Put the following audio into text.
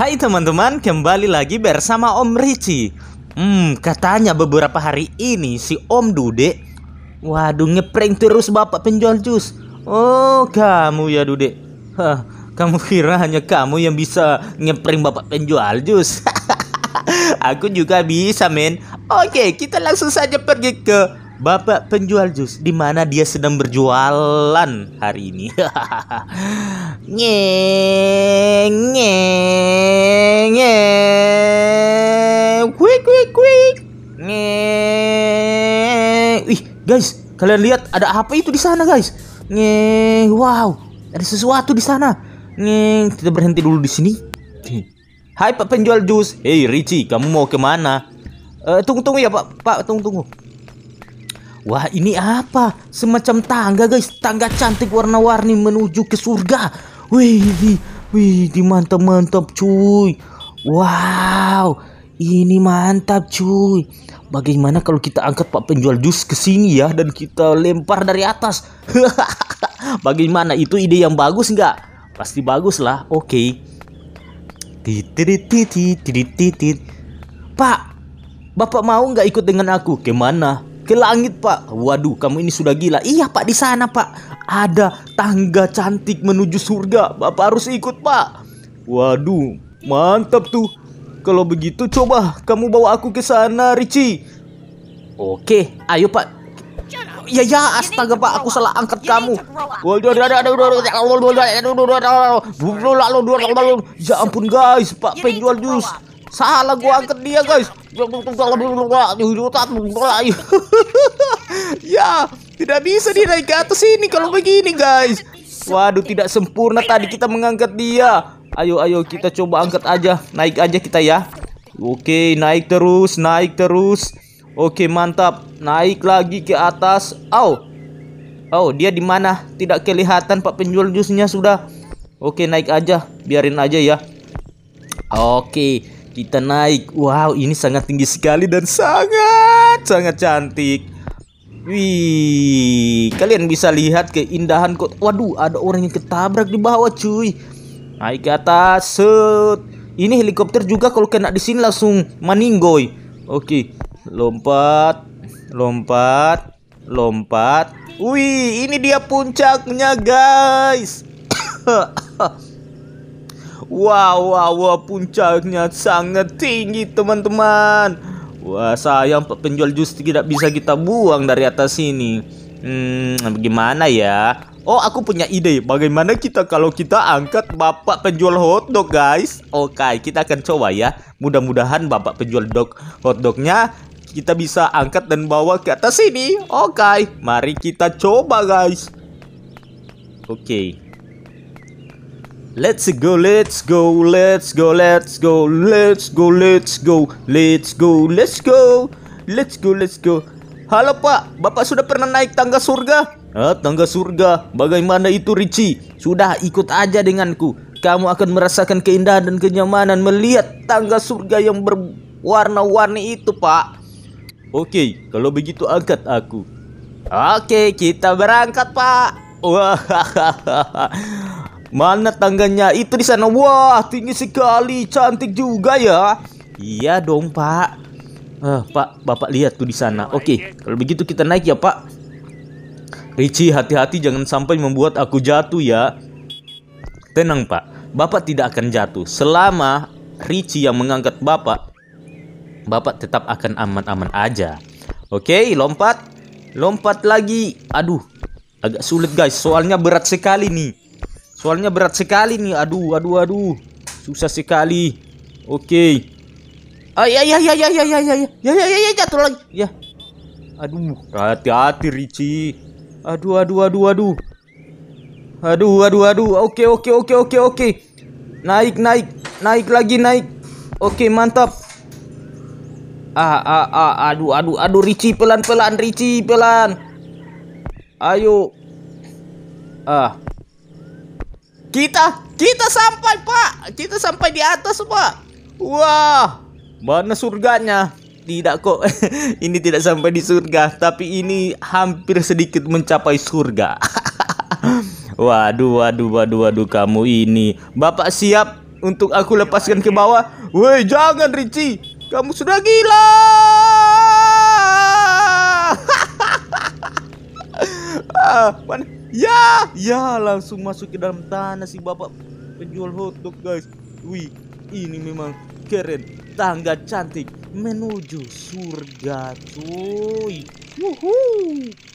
Hai teman-teman, kembali lagi bersama Om Ricci. Hmm, katanya beberapa hari ini si Om Dude Waduh ngeprank terus bapak penjual jus Oh kamu ya Dude Hah, Kamu kira hanya kamu yang bisa ngeprank bapak penjual jus Aku juga bisa men Oke kita langsung saja pergi ke Bapak penjual jus di mana dia sedang berjualan hari ini. nyeng nyeng nyeng. Quick quick quick. Nyeng. Ih, guys, kalian lihat ada apa itu di sana, guys? Nyeng. Wow, ada sesuatu di sana. Nyeng, kita berhenti dulu di sini. Hai Pak penjual jus. Hei Richie, kamu mau kemana? Uh, tunggu tunggu ya Pak, Pak tunggu tunggu. Wah ini apa? Semacam tangga guys. Tangga cantik warna-warni menuju ke surga. Wih, wih, mantap-mantap cuy. Wow, ini mantap cuy. Bagaimana kalau kita angkat Pak penjual jus ke sini ya dan kita lempar dari atas? Bagaimana? Itu ide yang bagus nggak? Pasti bagus lah. Oke. Okay. Pak, Bapak mau nggak ikut dengan aku? Kemana? ke langit pak waduh kamu ini sudah gila iya pak di sana pak ada tangga cantik menuju surga bapak harus ikut pak waduh mantap tuh kalau begitu coba kamu bawa aku ke sana Ricci oke ayo pak ya ya astaga pak aku salah angkat kamu ya ampun guys pak penjual jus Salah gua angkat dia, guys. ya, tidak bisa dia naik ke atas ini kalau begini, guys. Waduh, tidak sempurna tadi kita mengangkat dia. Ayo, ayo kita coba angkat aja. Naik aja kita ya. Oke, naik terus, naik terus. Oke, mantap. Naik lagi ke atas. Oh. oh, dia di mana? Tidak kelihatan Pak penjual jusnya sudah. Oke, naik aja. Biarin aja ya. Oke. Kita naik. Wow, ini sangat tinggi sekali dan sangat sangat cantik. Wih, kalian bisa lihat keindahan kok. Waduh, ada orang yang ketabrak di bawah, cuy. Naik ke atas. Set. Ini helikopter juga kalau kena di sini langsung maninggoy. Oke, lompat, lompat, lompat. Wih, ini dia puncaknya, guys. Wow, wow, wow puncaknya sangat tinggi teman-teman. Wah, sayang penjual jus tidak bisa kita buang dari atas sini. Hmm, gimana ya? Oh, aku punya ide. Bagaimana kita kalau kita angkat bapak penjual hotdog, guys? Oke, okay, kita akan coba ya. Mudah-mudahan bapak penjual dog hotdognya kita bisa angkat dan bawa ke atas sini. Oke, okay, mari kita coba, guys. Oke. Okay. Let's go, let's go, let's go, let's go, let's go, let's go, let's go, let's go, let's go, let's go. Halo Pak, Bapak sudah pernah naik tangga surga? Ah, tangga surga, bagaimana itu Ricci? Sudah ikut aja denganku. Kamu akan merasakan keindahan dan kenyamanan melihat tangga surga yang berwarna-warni itu Pak. Oke, kalau begitu angkat aku. Oke, kita berangkat Pak. Wah, Mana tangganya? Itu di sana. Wah, tinggi sekali. Cantik juga ya. Iya dong, Pak. Uh, Pak, Bapak lihat tuh di sana. Oke, okay, kalau begitu kita naik ya, Pak. Ricci hati-hati jangan sampai membuat aku jatuh ya. Tenang, Pak. Bapak tidak akan jatuh. Selama Ricci yang mengangkat Bapak, Bapak tetap akan aman-aman aja. Oke, okay, lompat. Lompat lagi. Aduh, agak sulit guys. Soalnya berat sekali nih. Soalnya berat sekali nih. Aduh, aduh, aduh. Susah sekali. Oke. Okay. Ay, ay, ay, ay, ay, ay, ay, ay, ay, ay, ay, jatuh lagi. Ya. Aduh, hati-hati Ricci. Aduh, aduh, aduh, aduh. Aduh, aduh, aduh. Oke, okay, oke, okay, oke, okay, oke, okay, oke. Okay. Naik, naik, naik lagi, naik. Oke, okay, mantap. Ah, ah, ah, aduh, aduh, aduh, Ricci pelan-pelan, Ricci pelan. Ayo. Ah, kita, kita sampai pak. Kita sampai di atas pak. Wah, mana surganya? Tidak kok, ini tidak sampai di surga, tapi ini hampir sedikit mencapai surga. waduh, waduh, waduh, waduh, kamu ini. Bapak siap untuk aku lepaskan ke bawah? Woi, jangan Ricci, kamu sudah gila. ah, mana? Ya, ya langsung masuk ke dalam tanah si bapak penjual hotdog guys. Wih, ini memang keren. Tangga cantik menuju surga cuy. Wuhuu.